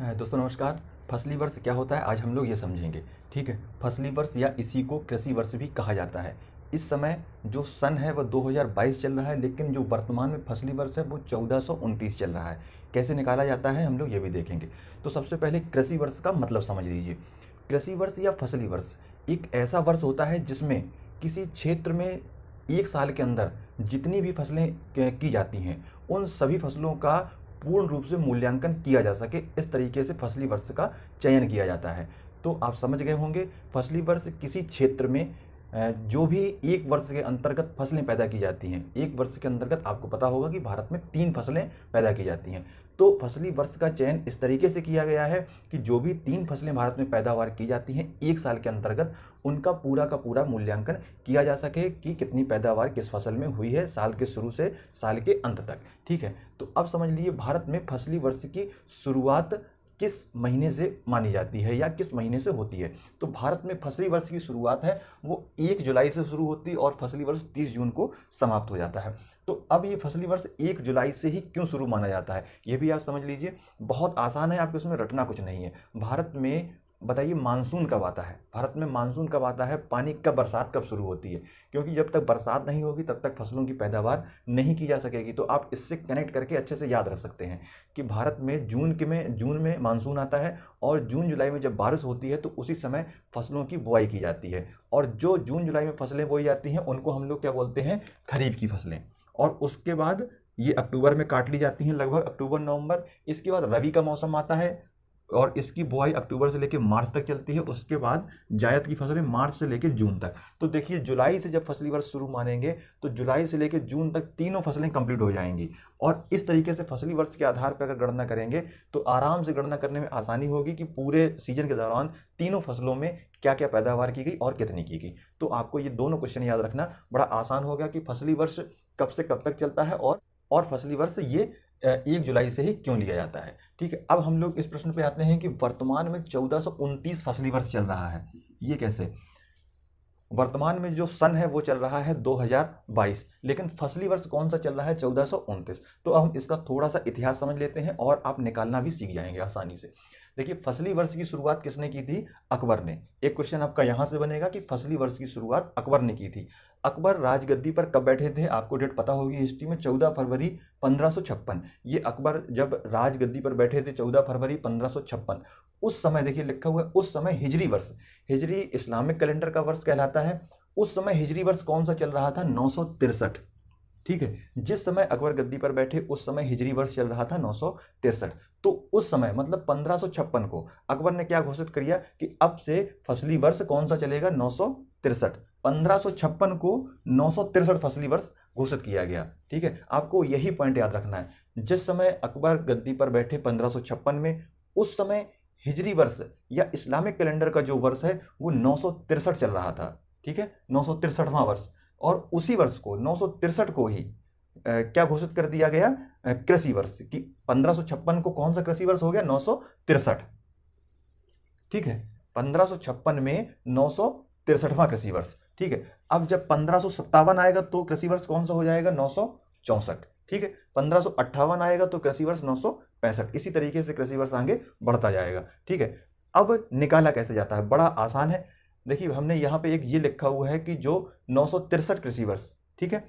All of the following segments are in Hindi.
दोस्तों नमस्कार फसली वर्ष क्या होता है आज हम लोग ये समझेंगे ठीक है फसली वर्ष या इसी को कृषि वर्ष भी कहा जाता है इस समय जो सन है वह 2022 चल रहा है लेकिन जो वर्तमान में फसली वर्ष है वो चौदह चल रहा है कैसे निकाला जाता है हम लोग ये भी देखेंगे तो सबसे पहले कृषि वर्ष का मतलब समझ लीजिए कृषि वर्ष या फसली वर्ष एक ऐसा वर्ष होता है जिसमें किसी क्षेत्र में एक साल के अंदर जितनी भी फसलें की जाती हैं उन सभी फसलों का पूर्ण रूप से मूल्यांकन किया जा सके इस तरीके से फसली वर्ष का चयन किया जाता है तो आप समझ गए होंगे फसली वर्ष किसी क्षेत्र में जो भी एक वर्ष के अंतर्गत फसलें पैदा की जाती हैं एक वर्ष के अंतर्गत आपको पता होगा कि भारत में तीन फसलें पैदा की जाती हैं तो फसली वर्ष का चयन इस तरीके से किया गया है कि जो भी तीन फसलें भारत में पैदावार की जाती हैं एक साल के अंतर्गत उनका पूरा का पूरा मूल्यांकन किया जा सके कि कितनी पैदावार किस फसल में हुई है साल के शुरू से साल के अंत तक ठीक है तो अब समझ लीजिए भारत में फसली वर्ष की शुरुआत किस महीने से मानी जाती है या किस महीने से होती है तो भारत में फसली वर्ष की शुरुआत है वो एक जुलाई से शुरू होती है और फसली वर्ष तीस जून को समाप्त हो जाता है तो अब ये फसली वर्ष एक जुलाई से ही क्यों शुरू माना जाता है ये भी आप समझ लीजिए बहुत आसान है आपको इसमें रटना कुछ नहीं है भारत में बताइए मानसून कब आता है भारत में मानसून कब आता है पानी कब बरसात कब शुरू होती है क्योंकि जब तक बरसात नहीं होगी तब तक फसलों की पैदावार नहीं की जा सकेगी तो आप इससे कनेक्ट करके अच्छे से याद रख सकते हैं कि भारत में जून के में जून में मानसून आता है और जून जुलाई में जब बारिश होती है तो उसी समय फसलों की बुआई की जाती है और जो जून जुलाई में फसलें बोई जाती हैं उनको हम लोग क्या बोलते हैं खरीफ की फसलें और उसके बाद ये अक्टूबर में काट ली जाती हैं लगभग अक्टूबर नवंबर इसके बाद रवि का मौसम आता है और इसकी बुआई अक्टूबर से लेकर मार्च तक चलती है उसके बाद जायद की फसलें मार्च से लेकर जून तक तो देखिए जुलाई से जब फसली वर्ष शुरू मानेंगे तो जुलाई से लेकर जून तक तीनों फसलें कंप्लीट हो जाएंगी और इस तरीके से फसली वर्ष के आधार पर अगर गणना करेंगे तो आराम से गणना करने में आसानी होगी कि पूरे सीजन के दौरान तीनों फसलों में क्या क्या पैदावार की गई और कितनी की गई तो आपको ये दोनों क्वेश्चन याद रखना बड़ा आसान होगा कि फसली वर्ष कब से कब तक चलता है और और फसली वर्ष ये एक जुलाई से ही क्यों लिया जाता है ठीक है अब हम लोग इस प्रश्न पे आते हैं कि वर्तमान में चौदह फसली वर्ष चल रहा है ये कैसे वर्तमान में जो सन है वो चल रहा है 2022 लेकिन फसली वर्ष कौन सा चल रहा है चौदह तो हम इसका थोड़ा सा इतिहास समझ लेते हैं और आप निकालना भी सीख जाएंगे आसानी से देखिए फसली वर्ष की शुरुआत किसने की थी अकबर ने एक क्वेश्चन आपका यहाँ से बनेगा कि फसली वर्ष की शुरुआत अकबर ने की थी अकबर राजगद्दी पर कब बैठे थे आपको डेट पता होगी हिस्ट्री में चौदह फरवरी पंद्रह ये अकबर जब राजगद्दी पर बैठे थे चौदह फरवरी पंद्रह उस समय देखिए लिखा हुआ है उस समय हिजरी वर्ष हिजरी इस्लामिक कैलेंडर का वर्ष कहलाता है उस समय हिजरी वर्ष कौन सा चल रहा था नौ ठीक है जिस समय अकबर गद्दी पर बैठे उस समय हिजरी वर्ष चल रहा था नौ तो उस समय मतलब पंद्रह को अकबर ने क्या घोषित किया कि अब से फसली वर्ष कौन सा चलेगा नौ पंद्रह को नौ फसली वर्ष घोषित किया गया ठीक है आपको यही पॉइंट याद रखना है जिस समय अकबर गद्दी पर बैठे पंद्रह में उस समय हिजरी वर्ष या इस्लामिक कैलेंडर का जो वर्ष है वो नौ चल रहा था ठीक है नौ वर्ष और उसी वर्ष को नौ को ही क्या घोषित कर दिया गया कृषि वर्ष कि पंद्रह को कौन सा कृषि वर्ष हो गया नौ ठीक है पंद्रह में नौ कृषि वर्ष ठीक है अब जब पंद्रह आएगा तो कृषि वर्ष कौन सा हो जाएगा नौ ठीक है पंद्रह आएगा तो कृषि वर्ष नौ इसी तरीके से कृषि वर्ष आगे बढ़ता जाएगा ठीक है अब निकाला कैसे जाता है बड़ा आसान है देखिए हमने यहाँ पे एक ये लिखा हुआ है कि जो नौ कृषि वर्ष ठीक है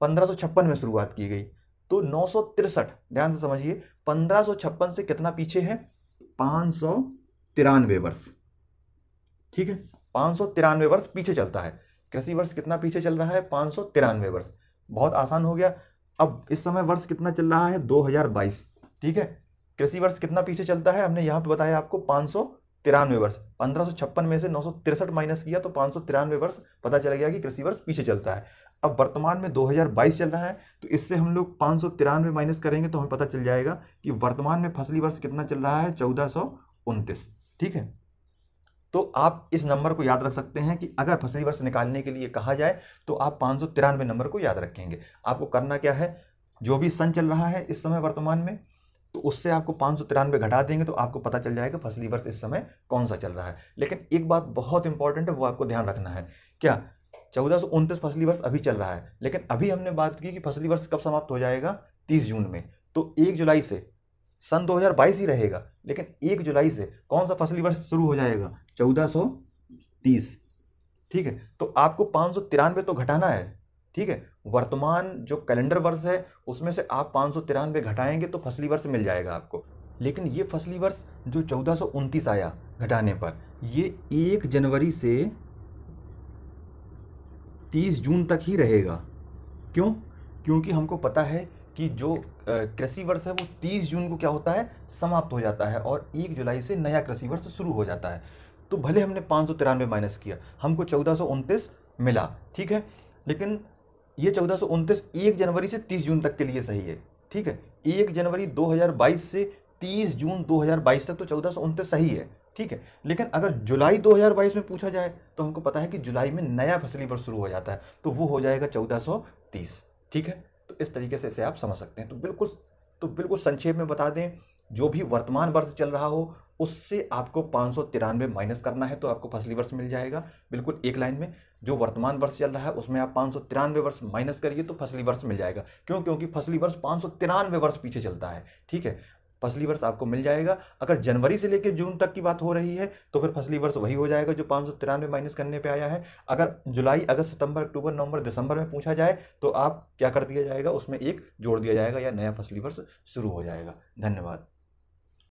पंद्रह में शुरुआत की गई तो नौ ध्यान से समझिए पंद्रह से कितना पीछे है पाँच तिरानवे वर्ष ठीक है पाँच तिरानवे वर्ष पीछे चलता है कृषि वर्ष कितना पीछे चल रहा है पाँच तिरानवे वर्ष बहुत आसान हो गया अब इस समय वर्ष कितना चल रहा है 2022 ठीक है कृषि वर्ष कितना पीछे चलता है हमने यहाँ पे बताया आपको पाँच तिरानवे वर्ष पंद्रह में से नौ माइनस किया तो पाँच वर्ष पता चल गया कि कृषि वर्ष पीछे चलता है अब वर्तमान में 2022 चल रहा है तो इससे हम लोग पाँच माइनस करेंगे तो हमें पता चल जाएगा कि वर्तमान में फसली वर्ष कितना चल रहा है चौदह ठीक है तो आप इस नंबर को याद रख सकते हैं कि अगर फसली वर्ष निकालने के लिए कहा जाए तो आप पाँच नंबर को याद रखेंगे आपको करना क्या है जो भी सन चल रहा है इस समय वर्तमान में तो उससे आपको पाँच सौ तिरानवे घटा देंगे तो आपको पता चल जाएगा फसली वर्ष इस समय कौन सा चल रहा है लेकिन एक बात बहुत इंपॉर्टेंट है वो आपको ध्यान रखना है क्या चौदह सौ उनतीस फसली वर्ष अभी चल रहा है लेकिन अभी हमने बात की कि फसली वर्ष कब समाप्त हो जाएगा तीस जून में तो एक जुलाई से सन 2022 ही रहेगा लेकिन एक जुलाई से कौन सा फसली वर्ष शुरू हो जाएगा चौदह सौ तीस ठीक है तो आपको पाँच सौ तिरानवे तो घटाना है ठीक है वर्तमान जो कैलेंडर वर्ष है उसमें से आप पाँच सौ तिरानवे घटाएंगे तो फसली वर्ष मिल जाएगा आपको लेकिन ये फसली वर्ष जो चौदह आया घटाने पर ये एक जनवरी से तीस जून तक ही रहेगा क्यों क्योंकि हमको पता है कि जो कृषि वर्ष है वो 30 जून को क्या होता है समाप्त हो जाता है और 1 जुलाई से नया कृषि वर्ष शुरू हो जाता है तो भले हमने पाँच माइनस किया हमको चौदह मिला ठीक है लेकिन ये चौदह सौ उनतीस एक जनवरी से तीस जून तक के लिए सही है ठीक है एक जनवरी 2022 से 30 जून 2022 तक तो चौदह सौ उनतीस सही है ठीक है लेकिन अगर जुलाई 2022 में पूछा जाए तो हमको पता है कि जुलाई में नया फसली वर्ष शुरू हो जाता है तो वो हो जाएगा तीस ठीक है तो इस तरीके से इसे आप समझ सकते हैं तो बिल्कुल तो बिल्कुल संक्षेप में बता दें जो भी वर्तमान वर्ष चल रहा हो उससे आपको पाँच सौ तिरानवे माइनस करना है तो आपको फसली वर्ष मिल जाएगा बिल्कुल एक लाइन में जो वर्तमान वर्ष चल रहा है उसमें आप पाँच सौ तिरानवे वर्ष माइनस करिए तो फसली वर्ष मिल जाएगा क्यों क्योंकि फसली वर्ष पाँच सौ तिरानवे वर्ष पीछे चलता है ठीक है फसली वर्ष आपको मिल जाएगा अगर जनवरी से लेकर जून तक की बात हो रही है तो फिर फसली वर्ष वही हो जाएगा जो पाँच सौ तिरानवे माइनस करने पे आया है अगर जुलाई अगस्त सितंबर अक्टूबर नवंबर दिसंबर में पूछा जाए तो आप क्या कर दिया जाएगा उसमें एक जोड़ दिया जाएगा या नया फसली वर्ष शुरू हो जाएगा धन्यवाद